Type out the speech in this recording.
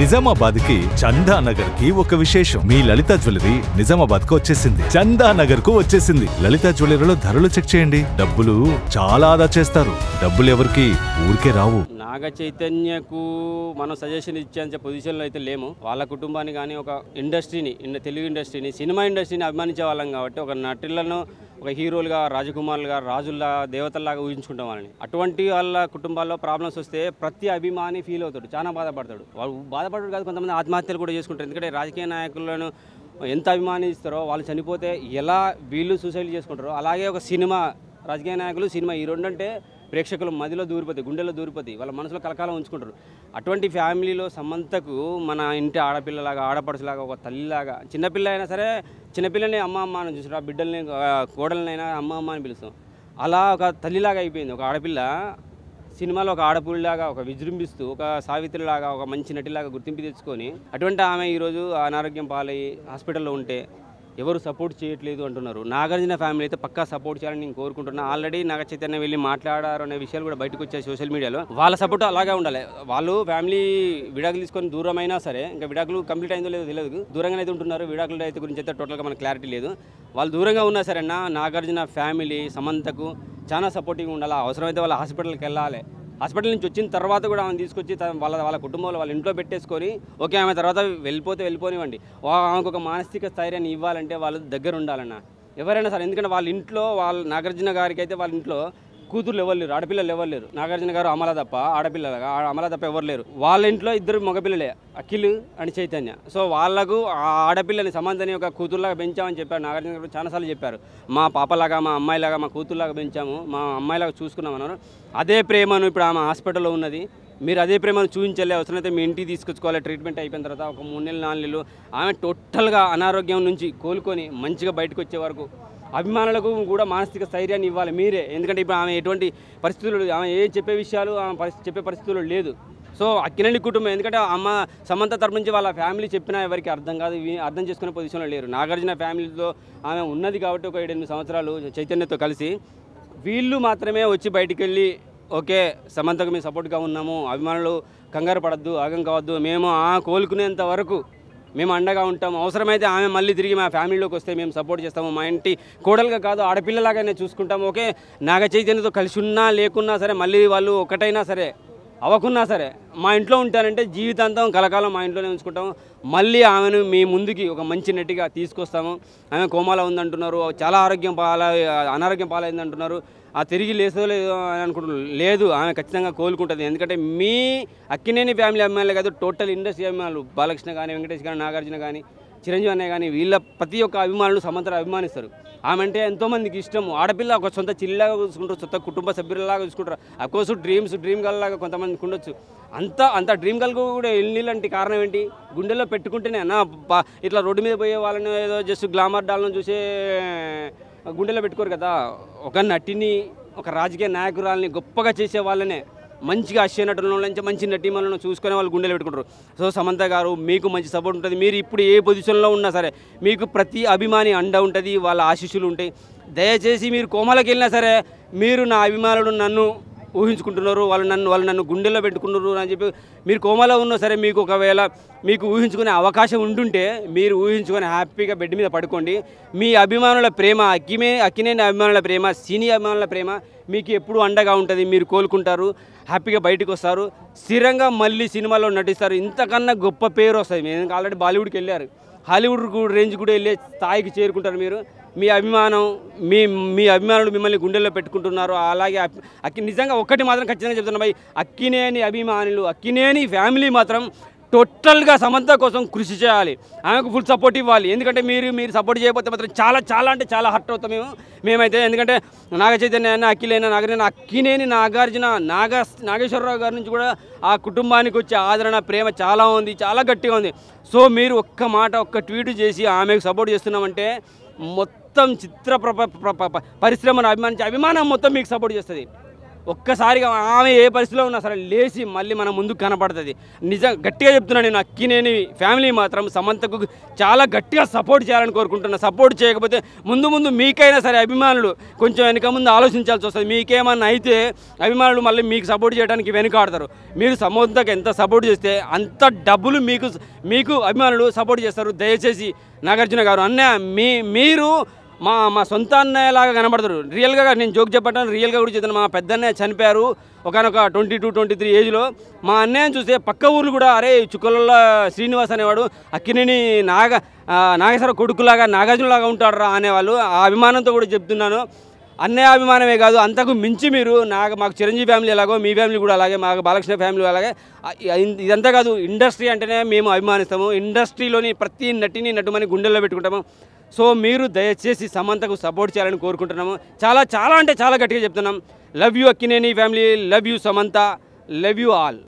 నిజామాబాద్కి చందా కి ఒక విశేషం మీ లలిత జ్యువెలరీ నిజామాబాద్కు వచ్చేసింది చందా నగర్కు వచ్చేసింది లలిత జ్యువెలరీలో ధరలు చెక్ చేయండి డబ్బులు చాలా ఆదా చేస్తారు డబ్బులు ఎవరికి ఊరికే రావు నాగ చైతన్యకు మనం సజెషన్ ఇచ్చేంత పొజిషన్లో అయితే లేము వాళ్ళ కుటుంబాన్ని కానీ ఒక ఇండస్ట్రీని తెలుగు ఇండస్ట్రీని సినిమా ఇండస్ట్రీని అభిమానించే వాళ్ళం కాబట్టి ఒక నటులను ఒక హీరోలుగా రాజకుమారులుగా రాజుల్లా దేవతల్లాగా ఊహించుకుంటాం వాళ్ళని అటువంటి వాళ్ళ కుటుంబాల్లో ప్రాబ్లమ్స్ వస్తే ప్రతి అభిమాని ఫీల్ అవుతాడు చాలా బాధపడతాడు వాళ్ళు బాధపడతాడు కాదు కొంతమంది ఆత్మహత్యలు కూడా చేసుకుంటారు ఎందుకంటే రాజకీయ నాయకులను ఎంత అభిమానిస్తారో వాళ్ళు చనిపోతే ఎలా వీళ్ళు సూసైడ్ చేసుకుంటారో అలాగే ఒక సినిమా రాజకీయ నాయకులు సినిమా ఈ రెండంటే ప్రేక్షకులు మదిలో దూరిపోతాయి గుండెల్లో దూరిపోతాయి వాళ్ళ మనసులో కలకాలం ఉంచుకుంటారు అటువంటి ఫ్యామిలీలో సమంతకు మన ఇంటి ఆడపిల్లలాగా ఆడపడుచులాగా ఒక తల్లిలాగా చిన్నపిల్ల అయినా సరే చిన్నపిల్లని అమ్మ అమ్మ అని చూసారు ఆ బిడ్డల్ని కోడలనైనా అమ్మ అమ్మ అని పిలుస్తాం అలా ఒక తల్లిలాగా అయిపోయింది ఒక ఆడపిల్ల సినిమాలో ఒక ఆడపిల్లలాగా ఒక విజృంభిస్తూ ఒక సావిత్రిలాగా ఒక మంచి నటిలాగా గుర్తింపు తెచ్చుకొని అటువంటి ఆమె ఈరోజు అనారోగ్యం పాలయ్యి హాస్పిటల్లో ఉంటే ఎవరు సపోర్ట్ చేయట్లేదు అంటున్నారు నాగార్జున ఫ్యామిలీ అయితే పక్కా సపోర్ట్ చేయాలని నేను కోరుకుంటున్నా ఆల్రెడీ నాగ చైతన్య వెళ్ళి మాట్లాడారు అనే విషయాలు కూడా బయటకు వచ్చాయి సోషల్ మీడియాలో వాళ్ళ సపోర్ట్ అలాగే ఉండాలి వాళ్ళు ఫ్యామిలీ విడాకులు తీసుకొని దూరం సరే ఇంకా విడాకులు కంప్లీట్ అయిందో లేదో తెలియదు దూరంగా అయితే ఉంటున్నారు విడాకుల అయితే గురించి అయితే టోటల్గా మనకు క్లారిటీ లేదు వాళ్ళు దూరంగా ఉన్నా సరే నాగార్జున ఫ్యామిలీ సమంతకు చాలా సపోర్టింగ్ ఉండాలి అవసరమైతే వాళ్ళ హాస్పిటల్కి వెళ్ళాలి హాస్పిటల్ నుంచి వచ్చిన తర్వాత కూడా ఆమె తీసుకొచ్చి వాళ్ళ వాళ్ళ కుటుంబంలో వాళ్ళ ఇంట్లో పెట్టేసుకొని ఓకే ఆమె తర్వాత వెళ్ళిపోతే వెళ్ళిపోనివ్వండి ఆమెకు ఒక మానసిక స్థైర్యాన్ని ఇవ్వాలంటే వాళ్ళ దగ్గర ఉండాలన్న ఎవరైనా సరే ఎందుకంటే వాళ్ళ ఇంట్లో వాళ్ళ నాగార్జున గారికి అయితే వాళ్ళ ఇంట్లో కూతురు ఎవరు లేరు ఆడపిల్లలు ఎవరు లేరు నాగార్జున గారు అమల తప్ప ఆడపిల్లలుగా అమల తప్ప ఎవరు లేరు వాళ్ళ ఇంట్లో ఇద్దరు మగపిల్లలే అఖిల్ అని చైతన్య సో వాళ్ళకు ఆడపిల్లని సమంతని ఒక కూతురులాగా పెంచామని చెప్పారు నాగార్జున గారు చాలాసార్లు చెప్పారు మా పాపలాగా మా అమ్మాయిలాగా మా కూతురులాగా పెంచాము మా అమ్మాయిలాగా చూసుకున్నాం అన్నారు అదే ప్రేమను ఇప్పుడు ఆమె హాస్పిటల్లో ఉన్నది మీరు అదే ప్రేమను చూపించలే అయితే మీ ఇంటికి తీసుకొచ్చుకోవాలి ట్రీట్మెంట్ అయిపోయిన తర్వాత ఒక మూడు నెలలు నాలుగు నెలలు ఆమె టోటల్గా అనారోగ్యం నుంచి కోలుకొని మంచిగా బయటకు వచ్చే వరకు అభిమానులకు కూడా మానసిక స్థైర్యాన్ని ఇవ్వాలి మీరే ఎందుకంటే ఇప్పుడు ఆమె ఎటువంటి పరిస్థితులు ఆమె ఏ చెప్పే విషయాలు ఆమె చెప్పే పరిస్థితులు లేదు సో అక్కినేని కుటుంబం ఎందుకంటే అమ్మ సమంత తరపు నుంచి వాళ్ళ ఫ్యామిలీ చెప్పినా ఎవరికి అర్థం కాదు అర్థం చేసుకునే పొజిషన్లో లేరు నాగార్జున ఫ్యామిలీతో ఆమె ఉన్నది కాబట్టి ఒక ఏడెనిమిది సంవత్సరాలు చైతన్యతో కలిసి వీళ్ళు మాత్రమే వచ్చి బయటికి వెళ్ళి ఓకే సమంతకు మేము సపోర్ట్గా ఉన్నాము అభిమానులు కంగారు పడద్దు ఆగం కావద్దు మేము కోలుకునేంత వరకు మేము అండగా ఉంటాం అవసరమైతే ఆమె మళ్ళీ తిరిగి మా ఫ్యామిలీలోకి వస్తే మేము సపోర్ట్ చేస్తాము మా ఇంటి కోడలుగా కాదు ఆడపిల్లలాగానే చూసుకుంటాం ఓకే నాగ చైతన్యతో కలిసి ఉన్నా లేకున్నా సరే మళ్ళీ వాళ్ళు ఒకటైనా సరే అవ్వకున్నా సరే మా ఇంట్లో ఉంటానంటే జీవితాంతం కలకాలం మా ఇంట్లోనే ఉంచుకుంటాము మళ్ళీ ఆమెను మీ ముందుకి ఒక మంచి నటిగా తీసుకొస్తాము ఆమె కోమాలో ఉందంటున్నారు చాలా ఆరోగ్యం పాల అనారోగ్యం పాలైందంటున్నారు ఆ తిరిగి లేదో లేదో అని అనుకుంటున్నాను లేదు ఆమె ఖచ్చితంగా కోలుకుంటుంది ఎందుకంటే మీ అక్కినేని ఫ్యామిలీ అమ్మాయిలు కాదు టోటల్ ఇండస్ట్రీ అభిమానులు బాలకృష్ణ కానీ వెంకటేష్ కానీ నాగార్జున కానీ చిరంజీవి అన్నయ్య కానీ వీళ్ళ ప్రతి ఒక్క అభిమానులు సమంతర అభిమానిస్తారు ఆమె అంటే ఎంతోమందికి ఇష్టం ఆడపిల్ల ఒక సొంత చిల్లిలాగా చూసుకుంటారు సొంత కుటుంబ సభ్యులలాగా చూసుకుంటారు అఫ్కోర్స్ డ్రీమ్స్ డ్రీమ్ గర్ల్ లాగా కొంతమందికి ఉండొచ్చు అంత అంత డ్రీమ్ గల్ కూడా వెళ్ళిలాంటి కారణం ఏంటి గుండెల్లో పెట్టుకుంటేనే నా ఇట్లా రోడ్డు మీద పోయే వాళ్ళని ఏదో జస్ట్ గ్లామర్ డాల్ని చూసే గుండెలో పెట్టుకోరు కదా ఒక నటిని ఒక రాజకీయ నాయకురాలని గొప్పగా చేసే వాళ్ళనే మంచిగా అశ్వ నటుల నుంచి మంచి నటీమలను చూసుకునే వాళ్ళు గుండెలు పెట్టుకుంటారు సో సమంత గారు మీకు మంచి సపోర్ట్ ఉంటుంది మీరు ఇప్పుడు ఏ పొజిషన్లో ఉన్నా సరే మీకు ప్రతి అభిమాని అండ ఉంటుంది వాళ్ళ ఆశీస్సులు ఉంటాయి దయచేసి మీరు కోమలకి వెళ్ళినా సరే మీరు నా అభిమానులు నన్ను ఊహించుకుంటున్నారు వాళ్ళు నన్ను వాళ్ళు నన్ను గుండెల్లో పెట్టుకున్నారు అని చెప్పి మీరు కోమలో ఉన్నా సరే మీకు ఒకవేళ మీకు ఊహించుకునే అవకాశం ఉంటుంటే మీరు ఊహించుకొని హ్యాపీగా బెడ్ మీద పడుకోండి మీ అభిమానుల ప్రేమ అక్కిమే అక్కినేని అభిమానుల ప్రేమ సినీ అభిమానుల ప్రేమ మీకు ఎప్పుడు అండగా ఉంటుంది మీరు కోలుకుంటారు హ్యాపీగా బయటకు వస్తారు స్థిరంగా మళ్ళీ సినిమాలో నటిస్తారు ఇంతకన్నా గొప్ప పేరు వస్తుంది ఆల్రెడీ బాలీవుడ్కి వెళ్ళారు హాలీవుడ్ రేంజ్ కూడా వెళ్ళే స్థాయికి చేరుకుంటారు మీరు మీ అభిమానం మీ మీ అభిమానులు మిమ్మల్ని గుండెల్లో పెట్టుకుంటున్నారు అలాగే అక్కి నిజంగా ఒక్కటి మాత్రం ఖచ్చితంగా చెప్తున్నా భయ్ అక్కినేని అభిమానులు అక్కినేని ఫ్యామిలీ మాత్రం టోటల్గా సమంత కోసం కృషి చేయాలి ఆమెకు ఫుల్ సపోర్ట్ ఇవ్వాలి ఎందుకంటే మీరు మీరు సపోర్ట్ చేయకపోతే మాత్రం చాలా చాలా అంటే చాలా హర్ట్ అవుతాం మేము మేమైతే ఎందుకంటే నాగ చైతన్య అయినా అఖిలైనా నాగరైన అక్కినేని నాగార్జున నాగ నాగేశ్వరరావు గారి నుంచి కూడా ఆ కుటుంబానికి వచ్చే ఆదరణ ప్రేమ చాలా ఉంది చాలా గట్టిగా ఉంది సో మీరు ఒక్క మాట ఒక్క ట్వీట్ చేసి ఆమెకు సపోర్ట్ చేస్తున్నామంటే మొత్తం చిత్ర పరిశ్రమను అభిమానించి అభిమానం మొత్తం మీకు సపోర్ట్ చేస్తుంది ఒక్కసారిగా ఆమె ఏ పరిస్థితిలో ఉన్నా సరే లేచి మళ్ళీ మన ముందుకు కనపడుతుంది నిజం గట్టిగా చెప్తున్నాను నేను అక్కినేని ఫ్యామిలీ మాత్రం సమంతకు చాలా గట్టిగా సపోర్ట్ చేయాలని కోరుకుంటున్నా సపోర్ట్ చేయకపోతే ముందు ముందు మీకైనా సరే అభిమానులు కొంచెం వెనుక ముందు ఆలోచించాల్సి వస్తుంది మీకేమన్నా అయితే అభిమానులు మళ్ళీ మీకు సపోర్ట్ చేయడానికి వెనుకాడతారు మీరు సమంతకు ఎంత సపోర్ట్ చేస్తే అంత డబ్బులు మీకు మీకు అభిమానులు సపోర్ట్ చేస్తారు దయచేసి నాగార్జున గారు అన్న మీ మీరు మా మా సొంత అన్నయ్యలాగా కనబడతారు రియల్గా నేను జోక్ చెప్పట్టాను రియల్గా కూడా చెప్తాను మా పెద్ద అన్నయ్య చనిపోయారు ఒకనొక ట్వంటీ టూ ట్వంటీ త్రీ ఏజ్లో మా అన్నయ్యని చూస్తే పక్క ఊర్లు కూడా అరే చుక్కలలో శ్రీనివాస్ అనేవాడు అక్కినేని నాగ నాగేశ్వర కొడుకులాగా నాగార్జునలాగా ఉంటాడు రా అనేవాళ్ళు ఆ అభిమానంతో కూడా చెప్తున్నాను అన్నయ్య అభిమానమే కాదు అంతకు మించి మీరు నాకు మాకు చిరంజీవి ఫ్యామిలీ ఎలాగో మీ ఫ్యామిలీ కూడా అలాగే మాకు బాలకృష్ణ ఫ్యామిలీ అలాగే ఇదంతా కాదు ఇండస్ట్రీ అంటేనే మేము అభిమానిస్తాము ఇండస్ట్రీలోని ప్రతి నటిని నటుమని గుండెల్లో పెట్టుకుంటాము సో మీరు దయచేసి సమంతకు సపోర్ట్ చేయాలని కోరుకుంటున్నాము చాలా చాలా అంటే చాలా గట్టిగా చెప్తున్నాం love you Akkineni family love you Samantha love you all